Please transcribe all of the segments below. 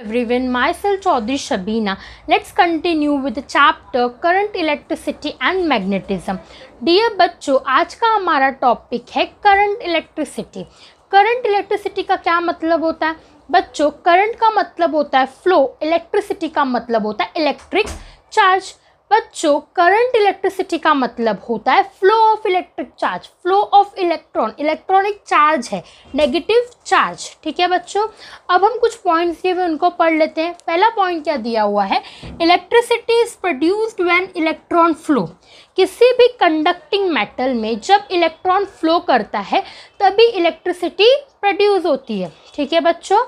everyone myself Chaudhary Shabina let's continue with chapter current electricity and magnetism dear बच्चों आज का हमारा टॉपिक है करंट इलेक्ट्रिसिटी करंट इलेक्ट्रिसिटी का क्या मतलब होता है बच्चों करंट का मतलब होता है फ्लो इलेक्ट्रिसिटी का मतलब होता है इलेक्ट्रिक चार्ज बच्चों करंट इलेक्ट्रिसिटी का मतलब होता है flow of electric charge flow of electron electronic charge है नेगेटिव चार्ज ठीक है बच्चों अब हम कुछ पॉइंट्स दिए हुए उनको पढ़ लेते हैं पहला पॉइंट क्या दिया हुआ है electricity is produced when electron flow किसी भी कंडक्टिंग मेटल में जब इलेक्ट्रॉन फ्लो करता है तभी इलेक्ट्रिसिटी प्रोड्यूस होती है ठीक है बच्चों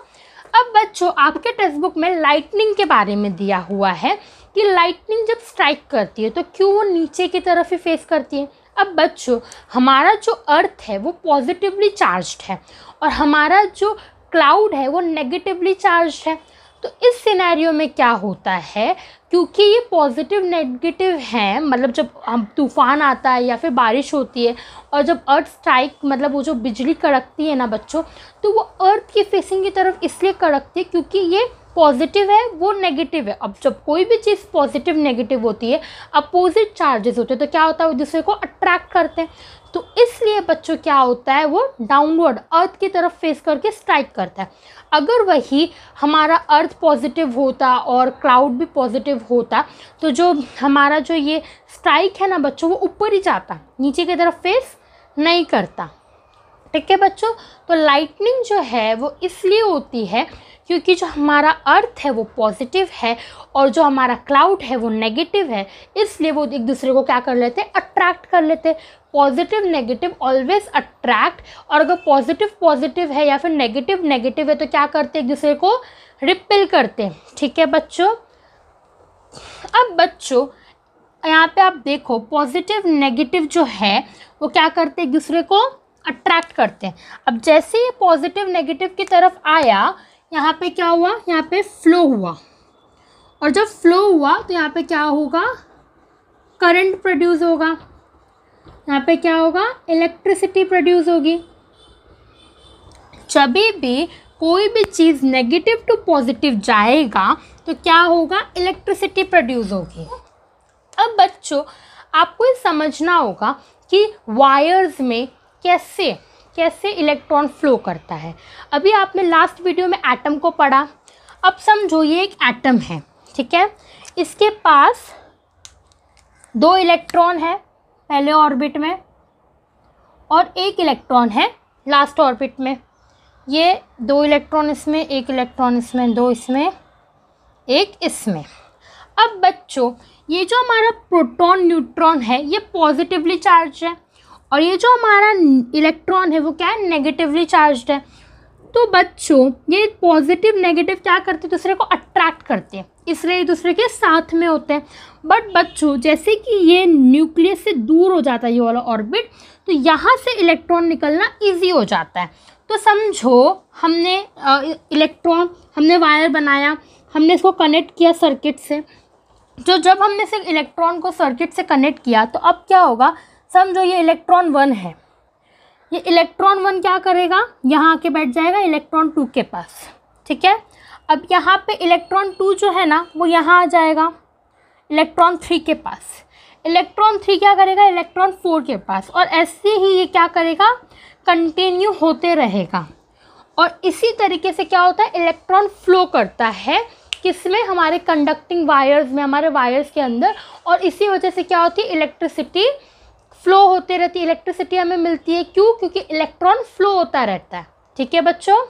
अब बच्चों आपके टेक्स्ट बुक में लाइटनिंग के बारे में दिया हुआ है कि लाइटनिंग जब स्ट्राइक करती है तो क्यों वो नीचे की तरफ ही फेस करती है अब बच्चों हमारा जो अर्थ है वो पॉजिटिवली चार्ज्ड है और हमारा जो क्लाउड है वो नेगेटिवली चार्ज है तो इस सिनेरियो में क्या होता है क्योंकि ये पॉजिटिव नेगेटिव हैं मतलब जब हम तूफ़ान आता है या फिर बारिश होती है और जब अर्थ स्ट्राइक मतलब वो जो बिजली कड़कती है ना बच्चों तो वो अर्थ की फेसिंग की तरफ इसलिए कड़कती है क्योंकि ये पॉजिटिव है वो नेगेटिव है अब जब कोई भी चीज़ पॉजिटिव नेगेटिव होती है अपोजिट चार्जेस होते हैं तो क्या होता है वो दूसरे को अट्रैक्ट करते हैं तो इसलिए बच्चों क्या होता है वो डाउनवर्ड अर्थ की तरफ फेस करके स्ट्राइक करता है अगर वही हमारा अर्थ पॉजिटिव होता और क्लाउड भी पॉजिटिव होता तो जो हमारा जो ये स्ट्राइक है ना बच्चों वो ऊपर ही जाता नीचे की तरफ फेस नहीं करता ठीक है बच्चों तो लाइटनिंग जो है वो इसलिए होती है क्योंकि जो हमारा अर्थ है वो पॉजिटिव है और जो हमारा क्लाउड है वो नेगेटिव है इसलिए वो एक दूसरे को क्या कर लेते हैं अट्रैक्ट कर लेते हैं पॉजिटिव नेगेटिव ऑलवेज अट्रैक्ट और अगर पॉजिटिव पॉजिटिव है या फिर नेगेटिव नेगेटिव है तो क्या करते हैं एक दूसरे को रिपेल करते हैं ठीक है बच्चों अब बच्चों यहाँ पे आप देखो पॉजिटिव नेगेटिव जो है वो क्या करते हैं एक दूसरे को अट्रैक्ट करते हैं अब जैसे ही पॉजिटिव नेगेटिव की तरफ आया यहाँ पे क्या हुआ यहाँ पे फ्लो हुआ और जब फ्लो हुआ तो यहाँ पे क्या होगा करंट प्रोड्यूस होगा यहाँ पे क्या होगा इलेक्ट्रिसिटी प्रोड्यूस होगी जब भी कोई भी चीज़ नेगेटिव टू पॉजिटिव जाएगा तो क्या होगा इलेक्ट्रिसिटी प्रोड्यूस होगी अब बच्चों आपको ये समझना होगा कि वायर्स में कैसे कैसे इलेक्ट्रॉन फ्लो करता है अभी आपने लास्ट वीडियो में एटम को पढ़ा अब समझो ये एक एटम है ठीक है इसके पास दो इलेक्ट्रॉन है पहले ऑर्बिट में और एक इलेक्ट्रॉन है लास्ट ऑर्बिट में ये दो इलेक्ट्रॉन इसमें एक इलेक्ट्रॉन इसमें दो इसमें एक इसमें अब बच्चों ये जो हमारा प्रोटॉन न्यूट्रॉन है ये पॉजिटिवली चार्ज है और ये जो हमारा इलेक्ट्रॉन है वो क्या है नेगेटिवली चार्ज है तो बच्चों ये पॉजिटिव नेगेटिव क्या करते हैं दूसरे को अट्रैक्ट करते हैं इसलिए दूसरे के साथ में होते हैं बट बच्चों जैसे कि ये न्यूक्लियस से दूर हो जाता है ये वाला ऑर्बिट तो यहाँ से इलेक्ट्रॉन निकलना इजी हो जाता है तो समझो हमने इलेक्ट्रॉन हमने वायर बनाया हमने इसको कनेक्ट किया सर्किट से जो तो जब हमने इसे इलेक्ट्रॉन को सर्किट से कनेक्ट किया तो अब क्या होगा समझो ये इलेक्ट्रॉन वन है ये इलेक्ट्रॉन वन क्या करेगा यहाँ आके बैठ जाएगा इलेक्ट्रॉन टू के पास ठीक है अब यहाँ पे इलेक्ट्रॉन टू जो है ना वो यहाँ आ जाएगा इलेक्ट्रॉन थ्री के पास इलेक्ट्रॉन थ्री क्या करेगा इलेक्ट्रॉन फोर के पास और ऐसे ही ये क्या करेगा कंटिन्यू होते रहेगा और इसी तरीके से क्या होता है इलेक्ट्रॉन फ्लो करता है किसमें हमारे कंडक्टिंग वायर्स में हमारे वायर्स के अंदर और इसी वजह से क्या होती है इलेक्ट्रिसिटी फ्लो होते रहती है इलेक्ट्रिसिटी हमें मिलती है क्यों क्योंकि इलेक्ट्रॉन फ्लो होता रहता है ठीक है बच्चों